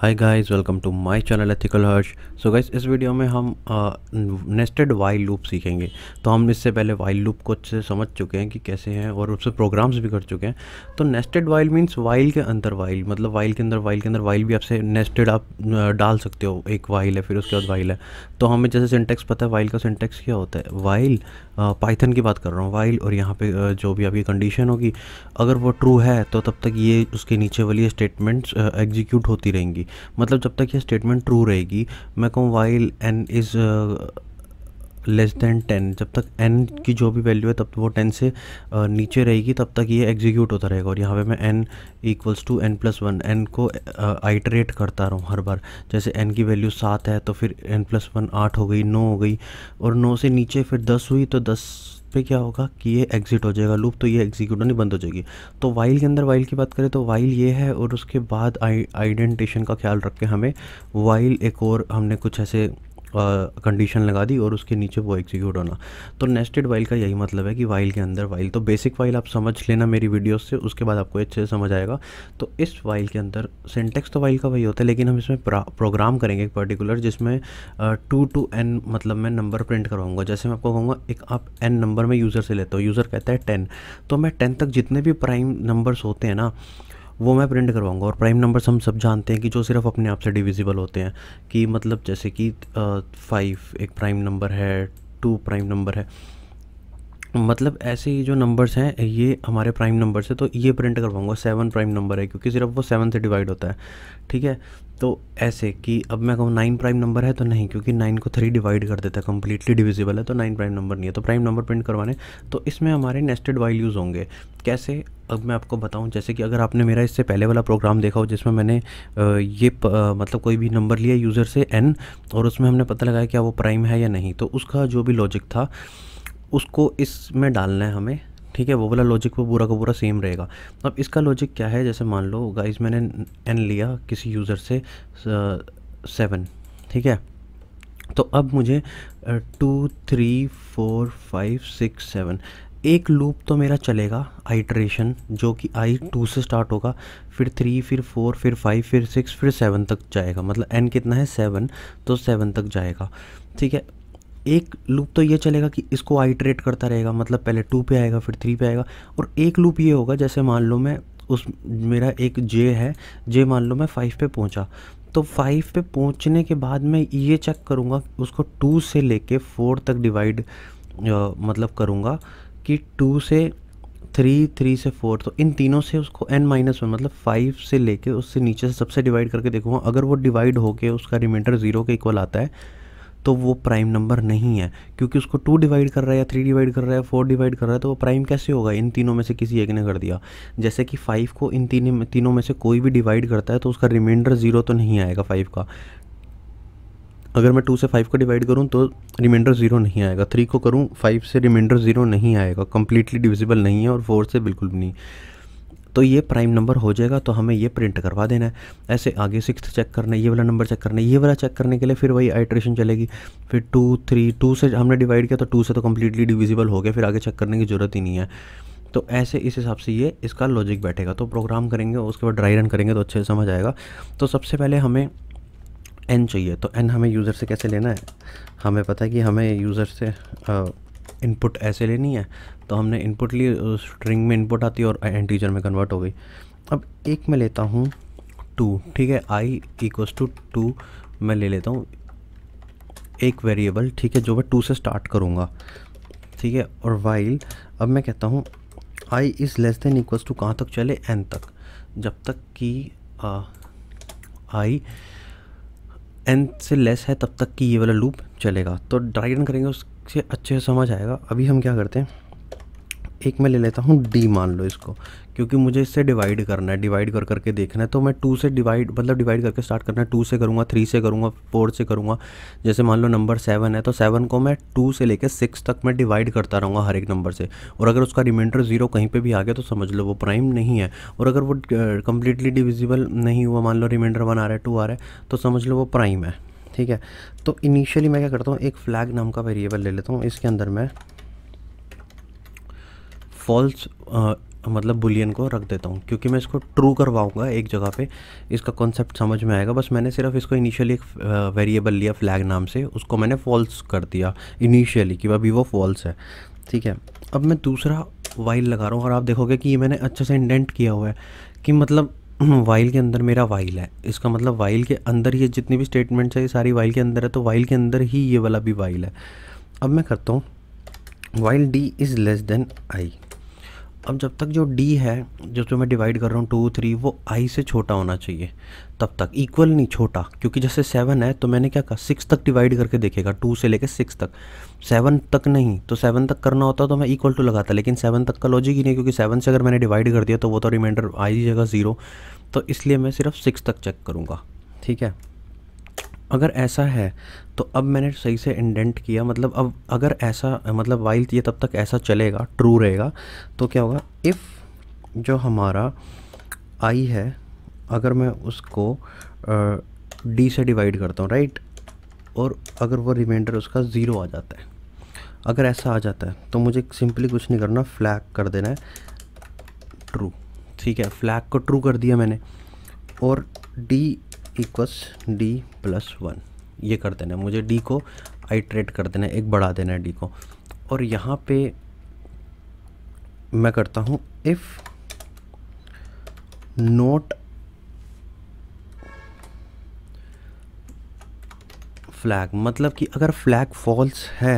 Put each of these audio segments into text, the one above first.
hi guys welcome to my channel ethical Harsh so guys इस video में हम nested while loop सीखेंगे तो हम इससे पहले वाइल लूप को अच्छे समझ चुके हैं कि कैसे हैं और उससे प्रोग्राम्स भी कर चुके हैं तो नेस्टेड वाइल मींस वाइल के अंदर वाइल मतलब वाइल के अंदर वाइल के अंदर वाइल भी आपसे नेस्टेड आप डाल सकते हो एक वाइल है फिर उसके बाद वाइल है तो हमें जैसे सिंटेक्स पता है वाइल का सिंटेक्स क्या होता है वाइल पाइथन की बात कर रहा हूँ वाइल और यहाँ पर जो भी आपकी कंडीशन होगी अगर वो ट्रू है तो तब तक ये उसके नीचे वाली स्टेटमेंट्स एग्जीक्यूट होती रहेंगी रहेगी मतलब जब तक ये स्टेटमेंट ट्रू रहेगी मैं कहूँ while n is less than ten जब तक एन की जो भी वैल्यू है तब वो टेन से uh, नीचे रहेगी तब तक ये एग्जीक्यूट होता रहेगा और यहाँ पे मैं n equals to n plus one n को आइटरेट uh, करता रहा हूँ हर बार जैसे एन की वैल्यू सात है तो फिर एन प्लस वन आठ हो गई नौ हो गई और नौ से नीचे फिर दस हुई तो दस पे क्या होगा कि ये एग्जिट हो जाएगा लूप तो ये एग्जीक्यूट नहीं बंद हो जाएगी तो वाइल के अंदर वाइल की बात करें तो वाइल ये है और उसके बाद आइडेंटेशन का ख्याल रख के हमें वाइल एक और हमने कुछ ऐसे कंडीशन लगा दी और उसके नीचे वो एग्जीक्यूट होना तो नेस्टेड वाइल का यही मतलब है कि वाइल के अंदर वाइल तो बेसिक वाइल आप समझ लेना मेरी वीडियोस से उसके बाद आपको अच्छे से समझ आएगा तो इस वाइल के अंदर सेंटेक्स तो वाइल का वही होता है लेकिन हम इसमें प्रोग्राम करेंगे एक पर्टिकुलर जिसमें टू टू एन मतलब मैं नंबर प्रिंट करवाऊंगा जैसे मैं आपको कहूँगा एक आप एन नंबर में यूज़र से लेता हूँ यूज़र कहता है टेन तो मैं टेन तक जितने भी प्राइम नंबर्स होते हैं ना वो मैं प्रिंट करवाऊंगा और प्राइम नंबर्स हम सब जानते हैं कि जो सिर्फ अपने आप से डिविजिबल होते हैं कि मतलब जैसे कि फाइव एक प्राइम नंबर है टू प्राइम नंबर है मतलब ऐसे ही जो नंबर्स हैं ये हमारे प्राइम नंबर से तो ये प्रिंट करवाऊंगा सेवन प्राइम नंबर है क्योंकि सिर्फ वो सेवन से डिवाइड होता है ठीक है तो ऐसे कि अब मैं कहूँ नाइन प्राइम नंबर है तो नहीं क्योंकि नाइन को थ्री डिवाइड कर देता है कम्प्लीटली डिविजिबल है तो नाइन प्राइम नंबर नहीं है तो प्राइम नंबर प्रिंट करवाने तो इसमें हमारे नेस्टेड वाइल यूज़ होंगे कैसे अब मैं आपको बताऊं जैसे कि अगर आपने मेरा इससे पहले वाला प्रोग्राम देखा हो जिसमें मैंने ये प, मतलब कोई भी नंबर लिया यूज़र से एन और उसमें हमने पता लगाया क्या वो प्राइम है या नहीं तो उसका जो भी लॉजिक था उसको इसमें डालना है हमें ठीक है वो वाला लॉजिक वो पूरा का पूरा सेम रहेगा अब इसका लॉजिक क्या है जैसे मान लो गाइज मैंने एन लिया किसी यूज़र से सेवन uh, ठीक है तो अब मुझे two three four five six seven एक लूप तो मेरा चलेगा आइट्रेशन जो कि आई टू से स्टार्ट होगा फिर थ्री फिर फोर फिर फाइव फिर सिक्स फिर सेवन तक जाएगा मतलब एन कितना है सेवन तो सेवन तक जाएगा ठीक है एक लूप तो ये चलेगा कि इसको आइट्रेट करता रहेगा मतलब पहले टू पे आएगा फिर थ्री पे आएगा और एक लूप ये होगा जैसे मान लो मैं उस मेरा एक जे है जे मान लो मैं फाइव पे पहुंचा तो फाइव पे पहुंचने के बाद मैं ये चेक करूँगा उसको टू से लेके फोर तक डिवाइड मतलब करूँगा कि टू से थ्री थ्री से फोर तो इन तीनों से उसको एन माइनस वन मतलब फाइव से लेके उससे नीचे से सबसे डिवाइड करके देखूँगा अगर वो डिवाइड होके उसका रिमाइंडर ज़ीरो के इक्वल आता है तो वो प्राइम नंबर नहीं है क्योंकि उसको टू डिवाइड कर रहा है या थ्री डिवाइड कर रहा है फोर डिवाइड कर रहा है तो वो प्राइम कैसे होगा इन तीनों में से किसी एक ने कर दिया जैसे कि फाइव को इन तीन तीनों में से कोई भी डिवाइड करता है तो उसका रिमाइंडर ज़ीरो तो नहीं आएगा फाइव का अगर मैं टू से फाइव को डिवाइड करूँ तो रिमाइंडर ज़ीरो नहीं आएगा थ्री को करूँ फाइव से रिमाइंडर ज़ीरो नहीं आएगा कम्प्लीटली डिविजिबल नहीं है और फोर से बिल्कुल भी नहीं तो ये प्राइम नंबर हो जाएगा तो हमें ये प्रिंट करवा देना है ऐसे आगे सिक्स चेक करना है ये वाला नंबर चेक करना है ये वाला चेक करने के लिए फिर वही आइट्रेशन चलेगी फिर टू थ्री टू से हमने डिवाइड किया तो टू से तो कम्प्लीटली डिविजिबल हो गया फिर आगे चेक करने की ज़रूरत ही नहीं है तो ऐसे इस हिसाब से ये इसका लॉजिक बैठेगा तो प्रोग्राम करेंगे उसके बाद ड्राई रन करेंगे तो अच्छे से समझ आएगा तो सबसे पहले हमें एन चाहिए तो एन हमें यूज़र से कैसे लेना है हमें पता है कि हमें यूज़र से इनपुट ऐसे लेनी है तो हमने इनपुट ली स्ट्रिंग में इनपुट आती है और इंटीजर में कन्वर्ट हो गई अब एक मैं लेता हूँ टू ठीक है आई इक्वस टू टू मैं ले लेता हूँ एक वेरिएबल ठीक है जो मैं टू से स्टार्ट करूँगा ठीक है और वाइल अब मैं कहता हूँ i is less than equals to कहाँ तक चले एन तक जब तक कि आई एन से लेस है तब तक कि ये वाला लूप चलेगा तो ड्राइडन करेंगे उस से अच्छे से समझ आएगा अभी हम क्या करते हैं एक मैं ले लेता हूँ डी मान लो इसको क्योंकि मुझे इससे डिवाइड करना है डिवाइड कर करके देखना है तो मैं टू से डिवाइड मतलब डिवाइड करके स्टार्ट करना है टू से करूँगा थ्री से करूँगा फोर से करूँगा जैसे मान लो नंबर सेवन है तो सेवन को मैं टू से लेकर सिक्स तक मैं डिवाइड करता रहूँगा हर एक नंबर से और अगर उसका रिमाइंडर जीरो कहीं पर भी आ गया तो समझ लो वो प्राइम नहीं है और अगर वो कम्प्लीटली डिविजिबल नहीं हुआ मान लो रिमाइंडर वन आ रहा है टू आ रहा है तो समझ लो वो प्राइम है ठीक है तो इनिशियली मैं क्या करता हूँ एक फ्लैग नाम का वेरिएबल ले लेता हूँ इसके अंदर मैं फॉल्स मतलब बुलियन को रख देता हूँ क्योंकि मैं इसको ट्रू करवाऊँगा एक जगह पे इसका कॉन्सेप्ट समझ में आएगा बस मैंने सिर्फ इसको इनिशियली एक वेरिएबल लिया फ्लैग नाम से उसको मैंने फॉल्स कर दिया इनिशियली कि अभी वो फॉल्स है ठीक है अब मैं दूसरा वाइल लगा रहा हूँ और आप देखोगे कि ये मैंने अच्छे से इंडेंट किया हुआ है कि मतलब वाइल हम्म, के अंदर मेरा वाइल है इसका मतलब वाइल के अंदर ये जितनी भी स्टेटमेंट्स है ये सारी वाइल के अंदर है तो वाइल के अंदर ही ये वाला भी वाइल है अब मैं करता हूँ while d is less than i अब जब तक जो डी है जिसको मैं डिवाइड कर रहा हूँ टू थ्री वो आई से छोटा होना चाहिए तब तक इक्वल नहीं छोटा क्योंकि जैसे सेवन है तो मैंने क्या कहा सिक्स तक डिवाइड करके देखेगा टू से लेकर सिक्स तक सेवन तक नहीं तो सेवन तक करना होता तो मैं इक्वल टू लगाता लेकिन सेवन तक का लॉजिक ही नहीं क्योंकि सेवन से अगर मैंने डिवाइड कर दिया तो वो तो रिमाइंडर आ ही जाएगा ज़ीरो तो इसलिए मैं सिर्फ सिक्स तक चेक करूँगा ठीक है अगर ऐसा है तो अब मैंने सही से इंडेंट किया मतलब अब अगर ऐसा मतलब वाइल्थ ये तब तक ऐसा चलेगा ट्रू रहेगा तो क्या होगा इफ़ जो हमारा आई है अगर मैं उसको डी से डिवाइड करता हूँ राइट और अगर वो रिमाइंडर उसका ज़ीरो आ जाता है अगर ऐसा आ जाता है तो मुझे सिंपली कुछ नहीं करना फ्लैग कर देना है ट्रू ठीक है फ्लैग को ट्रू कर दिया मैंने और d equals d plus one ये कर देना है मुझे डी को आइट्रेट कर देना है एक बढ़ा देना है डी को और यहाँ पे मैं करता हूँ इफ़ नोट फ्लैग मतलब कि अगर फ्लैग फॉल्स है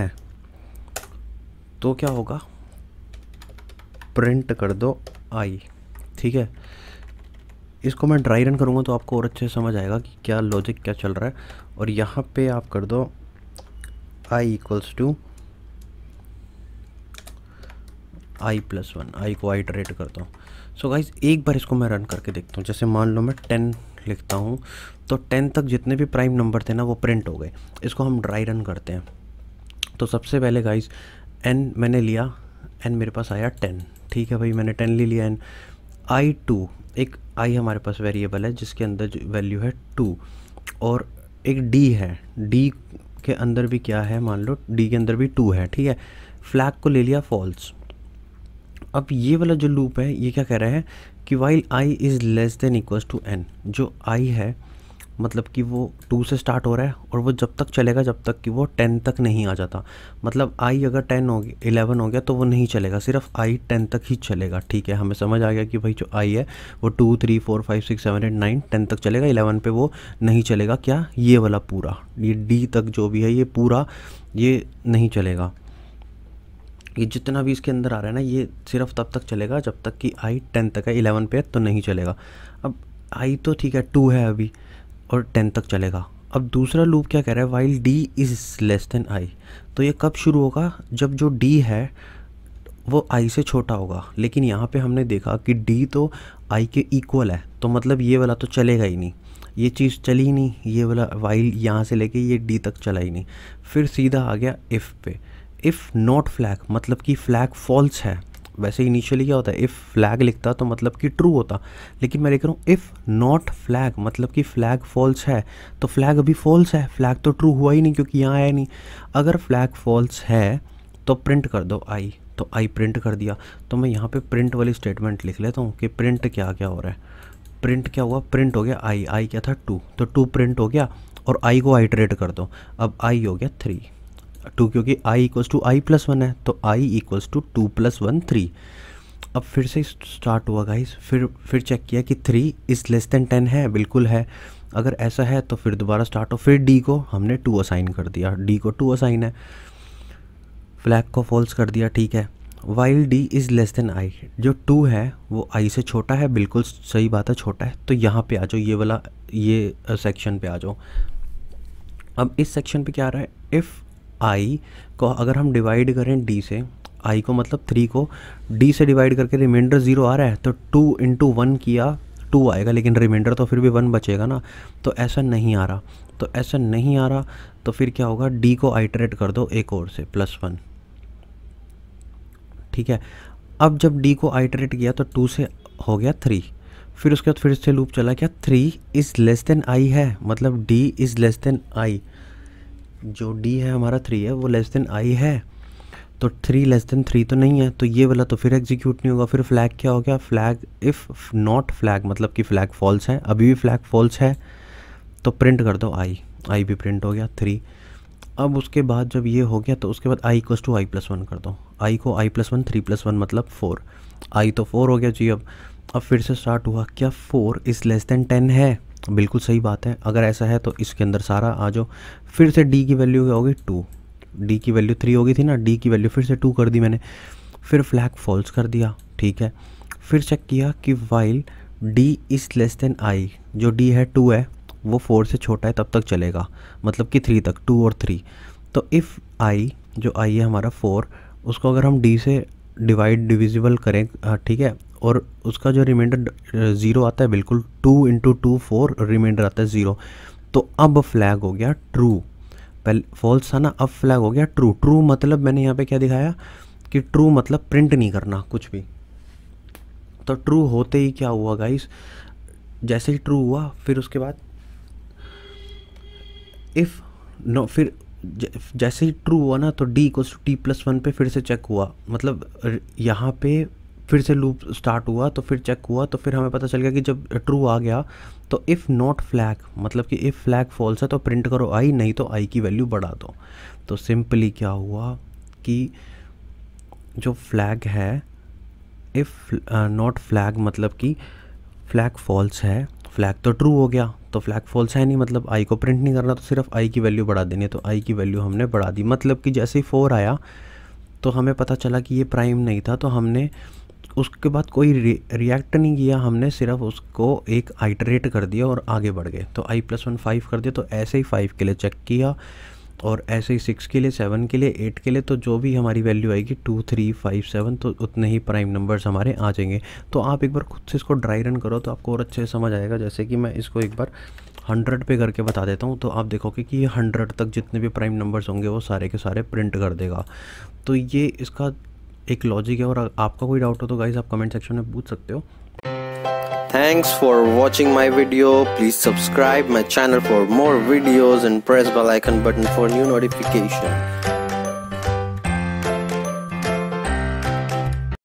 तो क्या होगा प्रिंट कर दो आई ठीक है इसको मैं ड्राई रन करूँगा तो आपको और अच्छे से समझ आएगा कि क्या लॉजिक क्या चल रहा है और यहाँ पे आप कर दो i equals to i plus one i को आई ट्रेट करता हूँ सो गाइज एक बार इसको मैं रन करके देखता हूँ जैसे मान लो मैं टेन लिखता हूँ तो टेन तक जितने भी प्राइम नंबर थे ना वो प्रिंट हो गए इसको हम ड्राई रन करते हैं तो सबसे पहले गाइज एन मैंने लिया एन मेरे पास आया टेन ठीक है भाई मैंने टेन ले लिया एन आई टू एक आई हमारे पास वेरिएबल है जिसके अंदर वैल्यू है टू और एक डी है डी के अंदर भी क्या है मान लो डी के अंदर भी टू है ठीक है फ्लैग को ले लिया फॉल्स अब ये वाला जो लूप है ये क्या कह रहा है कि while i is less than equals to n जो आई है मतलब कि वो टू से स्टार्ट हो रहा है और वो जब तक चलेगा जब तक कि वो टेन तक नहीं आ जाता मतलब आई अगर टेन हो गया इलेवन हो गया तो वो नहीं चलेगा सिर्फ आई टेन तक ही चलेगा ठीक है हमें समझ आ गया कि भाई जो आई है वो two three four five six seven eight nine ten तक चलेगा इलेवन पे वो नहीं चलेगा क्या ये वाला पूरा ये डी तक जो भी है ये पूरा ये नहीं चलेगा ये जितना भी इसके अंदर आ रहा है ना ये सिर्फ तब तक चलेगा जब तक कि आई टेन तक है इलेवन पे तो नहीं चलेगा अब आई तो ठीक है टू है अभी और टेन तक चलेगा अब दूसरा लूप क्या कह रहा है while d is less than i तो ये कब शुरू होगा जब जो डी है वो आई से छोटा होगा लेकिन यहाँ पे हमने देखा कि डी तो आई के इक्वल है तो मतलब ये वाला तो चलेगा ही नहीं ये चीज़ चली ही नहीं ये वाला वाइल यहाँ से लेके ये डी तक चला ही नहीं फिर सीधा आ गया इफ़ पे इफ़ नॉट फ्लैग मतलब कि फ्लैग फॉल्स है वैसे इनिशियली क्या होता है इफ़ फ्लैग लिखता तो मतलब कि ट्रू होता लेकिन मैं लिख रहा हूँ इफ़ नॉट फ्लैग मतलब कि फ्लैग फॉल्स है तो फ्लैग अभी फॉल्स है फ्लैग तो ट्रू हुआ ही नहीं क्योंकि यहाँ आया नहीं अगर फ्लैग फॉल्स है तो प्रिंट कर दो आई तो आई प्रिंट कर दिया तो मैं यहाँ पे प्रिंट वाली स्टेटमेंट लिख लेता हूँ कि प्रिंट क्या क्या हो रहा है प्रिंट क्या हुआ प्रिंट हो गया आई आई क्या था टू तो टू प्रिंट हो गया और आई को आइट्रेट कर दो अब आई हो गया थ्री टू क्योंकि i equals to i plus one है तो i equals to two plus one three अब फिर से स्टार्ट हुआ गाइस फिर फिर चेक किया कि three is less than ten है बिल्कुल है अगर ऐसा है तो फिर दोबारा स्टार्ट हो फिर डी को हमने टू असाइन कर दिया डी को टू असाइन है फ्लैग को फॉल्स कर दिया ठीक है while d is less than i जो टू है वो आई से छोटा है बिल्कुल सही बात है छोटा है तो यहाँ पे आ जाओ ये वाला ये सेक्शन पे आ जाओ अब इस सेक्शन पे क्या आ रहा है इफ़ आई को अगर हम डिवाइड करें डी से आई को मतलब थ्री को डी से डिवाइड करके रिमाइंडर ज़ीरो आ रहा है तो टू इंटू वन किया टू आएगा लेकिन रिमाइंडर तो फिर भी वन बचेगा ना तो ऐसा नहीं आ रहा तो ऐसा नहीं आ रहा तो फिर क्या होगा डी को आइटरेट कर दो एक और से प्लस वन ठीक है अब जब डी को आइटरेट किया तो टू से हो गया थ्री फिर उसके बाद फिर से लूप चला क्या three is less than i है मतलब d is less than i जो डी है हमारा थ्री है वो लेस देन आई है तो थ्री लेस देन थ्री तो नहीं है तो ये वाला तो फिर एग्जीक्यूट नहीं होगा फिर फ्लैग क्या हो गया फ्लैग इफ़ नॉट फ्लैग मतलब कि फ्लैग फॉल्स है अभी भी फ्लैग फॉल्स है तो प्रिंट कर दो आई आई भी प्रिंट हो गया थ्री अब उसके बाद जब ये हो गया तो उसके बाद i equals to i plus one कर दो आई को i plus one three plus one मतलब फोर आई तो फोर हो गया जी अब अब फिर से स्टार्ट हुआ क्या four is less than ten है बिल्कुल सही बात है अगर ऐसा है तो इसके अंदर सारा आ जाओ फिर से डी की वैल्यू क्या होगी टू डी की वैल्यू थ्री होगी थी ना डी की वैल्यू फिर से टू कर दी मैंने फिर फ्लैग फॉल्स कर दिया ठीक है फिर चेक किया कि while d is less than i जो डी है टू है वो फोर से छोटा है तब तक चलेगा मतलब कि थ्री तक टू और थ्री तो इफ़ आई जो आई है हमारा फोर उसको अगर हम डी से डिवाइड डिविजिबल करें ठीक है और उसका जो रिमाइंडर ज़ीरो आता है बिल्कुल two into two four remainder आता है ज़ीरो तो अब फ्लैग हो गया ट्रू पहले फॉल्स था ना अब फ्लैग हो गया ट्रू ट्रू मतलब मैंने यहाँ पे क्या दिखाया कि ट्रू मतलब प्रिंट नहीं करना कुछ भी तो ट्रू होते ही क्या हुआ गाइस जैसे ही ट्रू हुआ फिर उसके बाद इफ़ नो फिर जैसे ही ट्रू हुआ ना तो डी को टी प्लस वन पे फिर से चेक हुआ मतलब यहाँ पे फिर से लूप स्टार्ट हुआ तो फिर चेक हुआ तो फिर हमें पता चल गया कि जब ट्रू आ गया तो इफ़ नॉट फ्लैग मतलब कि इफ़ फ्लैग फॉल्स है तो प्रिंट करो आई नहीं तो आई की वैल्यू बढ़ा दो तो सिंपली क्या हुआ कि जो फ्लैग है इफ़ नॉट फ्लैग मतलब कि फ्लैग फॉल्स है फ्लैग तो ट्रू हो गया तो फ्लैग फॉल्स है नहीं मतलब आई को प्रिंट नहीं करना तो सिर्फ आई की वैल्यू बढ़ा देनी है तो आई की वैल्यू हमने बढ़ा दी मतलब कि जैसे ही फोर आया तो हमें पता चला कि ये प्राइम नहीं था तो हमने उसके बाद कोई रिएक्ट नहीं किया हमने सिर्फ उसको एक आइटरेट कर दिया और आगे बढ़ गए तो आई प्लस वन फाइव कर दिया तो ऐसे ही फाइव के लिए चेक किया और ऐसे ही सिक्स के लिए सेवन के लिए एट के लिए तो जो भी हमारी वैल्यू आएगी टू थ्री फाइव सेवन तो उतने ही प्राइम नंबर्स हमारे आ जाएंगे तो आप एक बार खुद से इसको ड्राई रन करो तो आपको और अच्छे से समझ आएगा जैसे कि मैं इसको एक बार हंड्रेड पे करके बता देता हूँ तो आप देखोगे कि ये हंड्रेड तक जितने भी प्राइम नंबर्स होंगे वो सारे के सारे प्रिंट कर देगा तो ये इसका एक लॉजिक है और आपका कोई डाउट हो तो गाइज आप कमेंट सेक्शन में पूछ सकते हो thanks for watching my video please subscribe my channel for more videos and press bell icon button for new notification